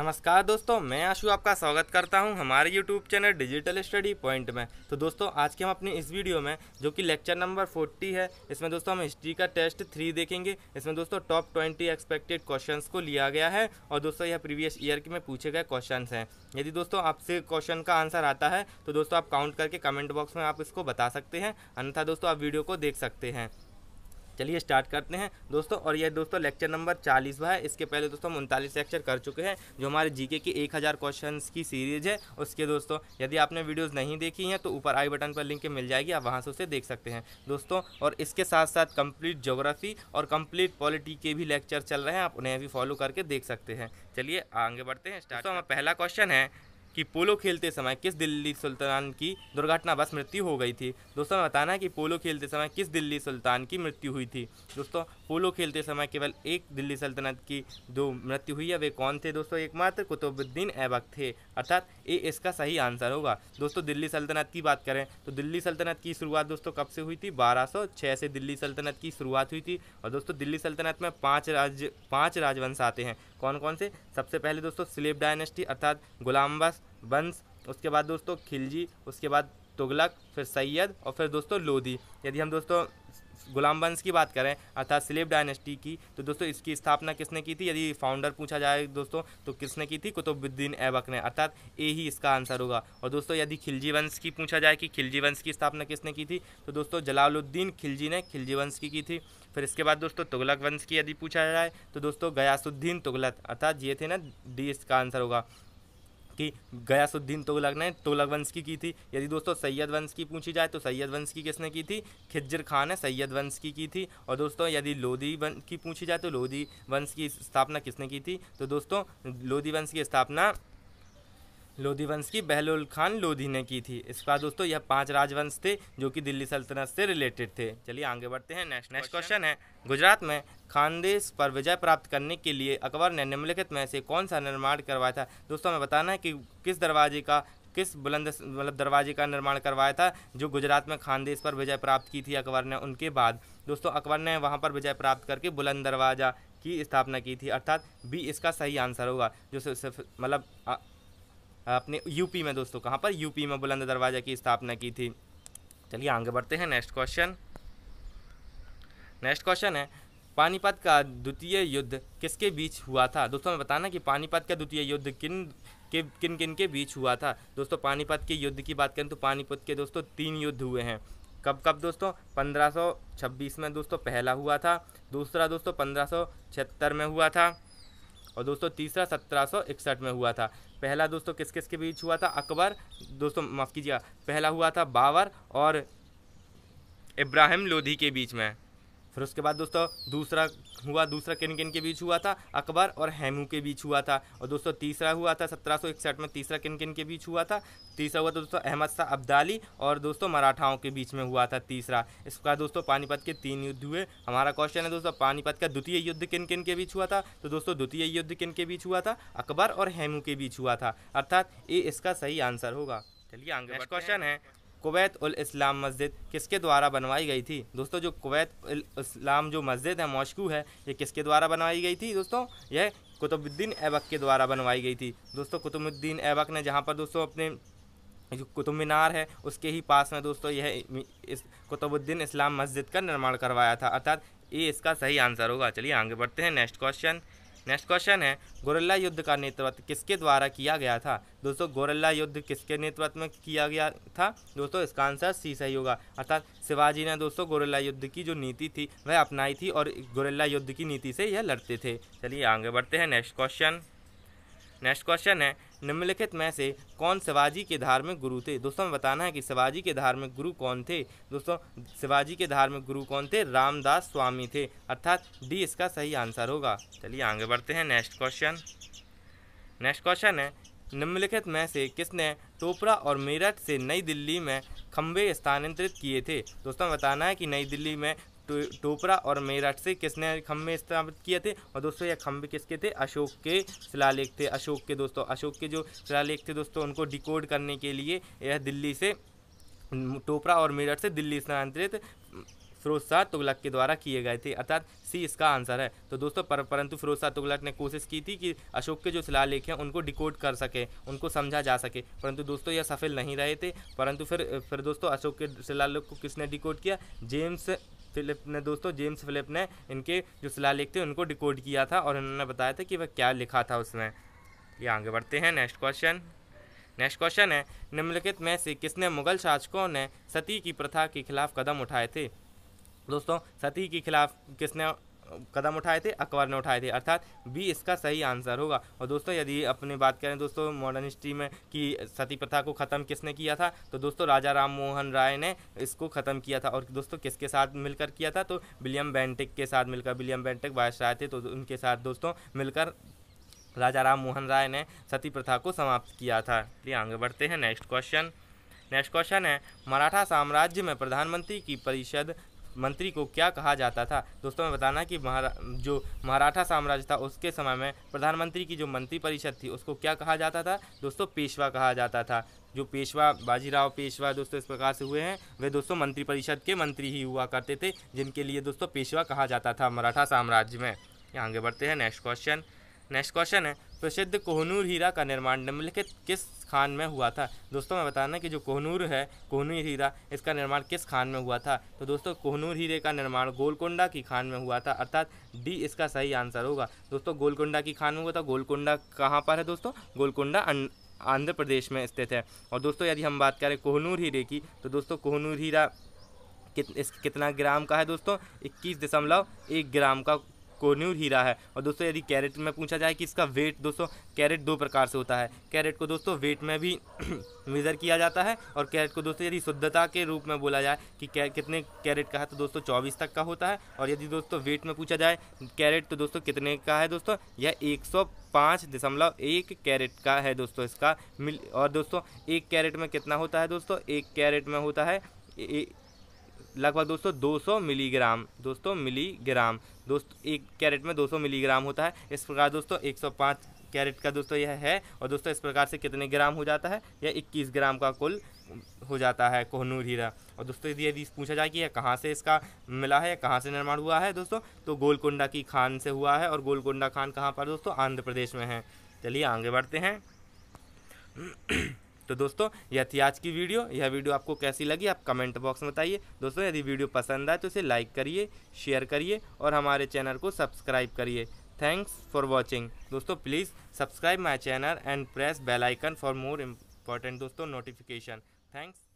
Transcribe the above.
नमस्कार दोस्तों मैं आशु आपका स्वागत करता हूं हमारे YouTube channel digital study point में तो दोस्तों आज के हम अपनी इस वीडियो में जो कि लेक्चर नंबर 40 है इसमें दोस्तों हम हिस्ट्री का टेस्ट थ्री देखेंगे इसमें दोस्तों टॉप 20 एक्सपेक्टेड क्वेश्चंस को लिया गया है और दोस्तों यह प्रीवियस ईयर के में पूछे गए क्वेश्चन हैं यदि दोस्तों आपसे क्वेश्चन का आंसर आता है तो दोस्तों आप काउंट करके कमेंट बॉक्स में आप इसको बता सकते हैं अन्यथा दोस्तों आप वीडियो को देख सकते हैं चलिए स्टार्ट करते हैं दोस्तों और यह दोस्तों लेक्चर नंबर चालीसवा है इसके पहले दोस्तों हम उनतालीस लेक्चर कर चुके हैं जो हमारे जीके की एक हज़ार क्वेश्चन की सीरीज़ है उसके दोस्तों यदि आपने वीडियोज़ नहीं देखी हैं तो ऊपर आई बटन पर लिंक मिल जाएगी आप वहाँ से उसे देख सकते हैं दोस्तों और इसके साथ साथ कम्प्लीट जोग्राफी और कंप्लीट पॉलिटी के भी लेक्चर चल रहे हैं आप उन्हें भी फॉलो करके देख सकते हैं चलिए आगे बढ़ते हैं स्टार्ट तो हमारा पहला क्वेश्चन है कि पोलो खेलते समय किस दिल्ली सुल्तान की दुर्घटनावश मृत्यु हो गई थी दोस्तों बताना है कि पोलो खेलते समय किस दिल्ली सुल्तान की मृत्यु हुई थी दोस्तों पोलो खेलते समय केवल एक दिल्ली सल्तनत की दो मृत्यु हुई है वे कौन थे दोस्तों एकमात्र कुतुबुद्दीन ऐबक थे अर्थात ए इसका सही आंसर होगा दोस्तों दिल्ली सल्तनत की बात करें तो दिल्ली सल्तनत की शुरुआत दोस्तों कब से हुई थी 1206 से दिल्ली सल्तनत की शुरुआत हुई थी और दोस्तों दिल्ली सल्तनत में पाँच राज्य पाँच राजवंश आते हैं कौन कौन से सबसे पहले दोस्तों स्लेब डायनेस्टी अर्थात गुलाम वंश उसके बाद दोस्तों खिलजी उसके बाद तुगलक फिर सैयद और फिर दोस्तों लोधी यदि हम दोस्तों गुलाम वंश की बात करें अर्थात स्लेब डायनेस्टी की तो दोस्तों इसकी स्थापना किसने की थी यदि फाउंडर पूछा जाए दोस्तों तो किसने की थी कुतुबुद्दीन ऐबक ने अर्थात ए ही इसका आंसर होगा और दोस्तों यदि खिलजी वंश की पूछा जाए कि खिलजी वंश की स्थापना किसने की थी तो दोस्तों जलालुद्दीन खिलजी ने खिलजी वंश की की थी फिर इसके बाद दोस्तों तुगलक वंश की यदि पूछा जाए तो दोस्तों गयासुद्दीन तुगलक अर्थात ये थे ना डी इसका आंसर होगा कि गयासुद्दीन तोलक ने तोलक वंश की की थी यदि दोस्तों सैयद वंश की पूछी जाए तो सैयद वंश की किसने की थी खिज्जर खान ने सैयद वंश की की थी और दोस्तों यदि लोधी वंश की पूछी जाए तो लोधी वंश की स्थापना किसने की थी तो दोस्तों लोधी वंश की स्थापना लोधी वंश की बहलोल खान लोधी ने की थी इसके बाद दोस्तों यह पांच राजवंश थे जो कि दिल्ली सल्तनत से रिलेटेड थे चलिए आगे बढ़ते हैं नेक्स्ट नेक्स्ट क्वेश्चन है गुजरात में खानदेश पर विजय प्राप्त करने के लिए अकबर ने निम्नलिखित में से कौन सा निर्माण करवाया था दोस्तों हमें बताना है कि किस दरवाजे का किस बुलंद मतलब दरवाजे का निर्माण करवाया था जो गुजरात में खानदेश पर विजय प्राप्त की थी अकबर ने उनके बाद दोस्तों अकबर ने वहाँ पर विजय प्राप्त करके बुलंद दरवाज़ा की स्थापना की थी अर्थात बी इसका सही आंसर होगा जो मतलब अपने यूपी में दोस्तों कहाँ पर यूपी में बुलंद दरवाज़ा की स्थापना की थी चलिए आगे बढ़ते हैं नेक्स्ट क्वेश्चन नेक्स्ट क्वेश्चन है पानीपत का द्वितीय युद्ध किसके बीच हुआ था दोस्तों मैं बताना कि पानीपत का द्वितीय युद्ध किन के किन किन के बीच हुआ था दोस्तों पानीपत के युद्ध की बात करें तो पानीपत के दोस्तों तीन युद्ध हुए हैं कब कब दोस्तों 1526 में दोस्तों पहला हुआ था दूसरा दोस्तों पंद्रह में हुआ था और दोस्तों तीसरा सत्रह में हुआ था पहला दोस्तों किस किस के बीच हुआ था अकबर दोस्तों माफ़ कीजिए पहला हुआ था बाबर और इब्राहिम लोधी के बीच में फिर उसके बाद दोस्तों दूसरा हुआ दूसरा किन किन के बीच हुआ था अकबर और हेमू के बीच हुआ था और दोस्तों तीसरा हुआ था सत्रह में तीसरा किन किन के बीच हुआ था तीसरा हुआ था दोस्तों अहमद शाह अब्दाली और दोस्तों मराठाओं के बीच में हुआ था तीसरा इसका दोस्तों पानीपत के तीन युद्ध हुए हमारा क्वेश्चन है दोस्तों पानीपत का द्वितीय युद्ध किन किन के बीच हुआ था तो दोस्तों द्वितीय युद्ध किन के बीच हुआ था अकबर और हेमू के बीच हुआ था अर्थात ये इसका सही आंसर होगा चलिए आगे क्वेश्चन है कुवैत उल इस्लाम मस्जिद किसके द्वारा बनवाई गई थी दोस्तों जो कुवैत उल इस्लाम जो मस्जिद है मॉस्को है ये किसके द्वारा बनवाई गई थी दोस्तों यह कुतुबुद्दीन ऐबक के द्वारा बनवाई गई थी दोस्तों कुतुबुद्दीन ऐबक ने जहाँ पर दोस्तों अपने जो कुतुब मीनार है उसके ही पास में दोस्तों यह इस कुतुबुद्दीन इस्लाम मस्जिद का निर्माण करवाया था अर्थात ये इसका सही आंसर होगा चलिए आगे बढ़ते हैं नेक्स्ट क्वेश्चन नेक्स्ट क्वेश्चन है गोरल्ला युद्ध का नेतृत्व किसके द्वारा किया गया था दोस्तों गोरल्ला युद्ध किसके नेतृत्व में किया गया था दोस्तों इसका आंसर सी सही होगा अर्थात शिवाजी ने दोस्तों गोरल्ला युद्ध की जो नीति थी वह अपनाई थी और गोरल्ला युद्ध की नीति से यह लड़ते थे चलिए आगे बढ़ते हैं नेक्स्ट क्वेश्चन नेक्स्ट क्वेश्चन है निम्नलिखित में से कौन शिवाजी के धार्मिक गुरु थे दोस्तों हमें बताना है कि शिवाजी के धार्मिक गुरु कौन थे दोस्तों शिवाजी के धार्मिक गुरु कौन थे रामदास स्वामी थे अर्थात डी इसका सही आंसर होगा चलिए आगे बढ़ते हैं नेक्स्ट क्वेश्चन नेक्स्ट क्वेश्चन है निम्नलिखित में से किसने टोपरा और मेरठ से नई दिल्ली में खम्भे स्थानांतरित किए थे दोस्तों बताना है कि नई दिल्ली में टोपरा और मेरठ से किसने खम्भे स्थापित किए थे और दोस्तों ये खम्भे किसके थे अशोक के शिलालेख थे अशोक के दोस्तों अशोक के जो शिलालेख थे दोस्तों उनको डिकोड करने के लिए यह दिल्ली से टोपरा और मेरठ से दिल्ली स्थानांतरित फिरोज शाह तुगलक के द्वारा किए गए थे अर्थात सी इसका आंसर है तो दोस्तों पर, परंतु फिरोज शाह तुगलक ने कोशिश की थी कि अशोक के जो शिलालेख हैं उनको डिकोड कर सके उनको समझा जा सके परंतु दोस्तों यह सफल नहीं रहे थे परंतु फिर फिर दोस्तों अशोक के शिलालेख को किसने डिकोड किया जेम्स फिलिप ने दोस्तों जेम्स फिलिप ने इनके जो शिलालेख थे उनको डिकोड किया था और उन्होंने बताया था कि वह क्या लिखा था उसमें ये आगे बढ़ते हैं नेक्स्ट क्वेश्चन नेक्स्ट क्वेश्चन है निम्नलिखित में से किसने मुगल शासकों ने सती की प्रथा के खिलाफ कदम उठाए थे दोस्तों सती के खिलाफ किसने कदम उठाए थे अकबर ने उठाए थे अर्थात बी इसका सही आंसर होगा और दोस्तों यदि अपने बात करें दोस्तों मॉडर्न हिस्ट्री में कि सती प्रथा को ख़त्म किसने किया था तो दोस्तों राजा राम मोहन राय ने इसको ख़त्म किया था और दोस्तों किसके साथ मिलकर किया था तो विलियम बेंटिक के साथ मिलकर विलियम बेंटिक वायस राय थे तो उनके साथ दोस्तों मिलकर राजा राम मोहन राय ने सती प्रथा को समाप्त किया था चलिए आगे बढ़ते हैं नेक्स्ट क्वेश्चन नेक्स्ट क्वेश्चन है मराठा साम्राज्य में प्रधानमंत्री की परिषद मंत्री को क्या कहा जाता था दोस्तों मैं बताना कि महारा जो मराठा साम्राज्य था उसके समय में प्रधानमंत्री की जो मंत्री परिषद थी उसको क्या कहा जाता था दोस्तों पेशवा कहा जाता था जो पेशवा बाजीराव पेशवा दोस्तों इस प्रकार से हुए हैं वे दोस्तों मंत्री परिषद के मंत्री ही हुआ करते थे जिनके लिए दोस्तों पेशवा कहा जाता था मराठा साम्राज्य में आगे बढ़ते हैं नेक्स्ट क्वेश्चन नेक्स्ट क्वेश्चन है प्रसिद्ध कोहनूर हीरा का निर्माण निम्नलिखित किस खान में हुआ था दोस्तों मैं बताना कि जो कोहनूर है कोहनूर हीरा इसका निर्माण किस खान में हुआ था तो दोस्तों कोहनूर हीरे का निर्माण गोलकोंडा की खान में हुआ था अर्थात डी इसका सही आंसर होगा दोस्तों गोलकोंडा की खान में हुआ था गोलकोंडा कहाँ पर है दोस्तों गोलकोंडा अं-, आंध्र प्रदेश में स्थित है और दोस्तों यदि हम बात करें कोहनूर हीरे की तो दोस्तों कोहनूर हीरा इस कितना ग्राम का है दोस्तों इक्कीस दशमलव एक ग्राम का कोन्यूर हीरा है और दोस्तों यदि कैरेट में पूछा जाए कि इसका वेट दोस्तों कैरेट दो प्रकार से होता है कैरेट को दोस्तों वेट में भी मेज़र किया जाता है और कैरेट को दोस्तों यदि शुद्धता के रूप में बोला जाए कि कितने कैरेट का है तो दोस्तों चौबीस तक का होता है और यदि दोस्तों वेट में पूछा जाए कैरेट तो दोस्तों कितने का है दोस्तों यह एक पाँच दशमलव एक कैरेट का है दोस्तों इसका मिल और दोस्तों एक कैरेट में कितना होता है दोस्तों एक कैरेट में होता है ए, लगभग दोस्तों 200 मिलीग्राम दोस्तों मिलीग्राम दोस्त एक कैरेट में 200 मिलीग्राम होता है इस प्रकार दोस्तों 105 कैरेट का दोस्तों यह है और दोस्तों इस प्रकार से कितने ग्राम हो जाता है यह 21 ग्राम का कुल हो जाता है कोहनूर हीरा और दोस्तों यदि यदि पूछा जाए कि यह कहाँ से इसका मिला है कहाँ से निर्माण हुआ है दोस्तों तो गोलकुंडा की खान से हुआ है और गोलकुंडा खान कहाँ पर दोस्तों आंध्र प्रदेश में है चलिए आगे बढ़ते हैं तो दोस्तों यह थी आज की वीडियो यह वीडियो आपको कैसी लगी आप कमेंट बॉक्स में बताइए दोस्तों यदि वीडियो पसंद आए तो इसे लाइक करिए शेयर करिए और हमारे चैनल को सब्सक्राइब करिए थैंक्स फॉर वॉचिंग दोस्तों please subscribe my channel and press bell icon for more important दोस्तों नोटिफिकेशन थैंक्स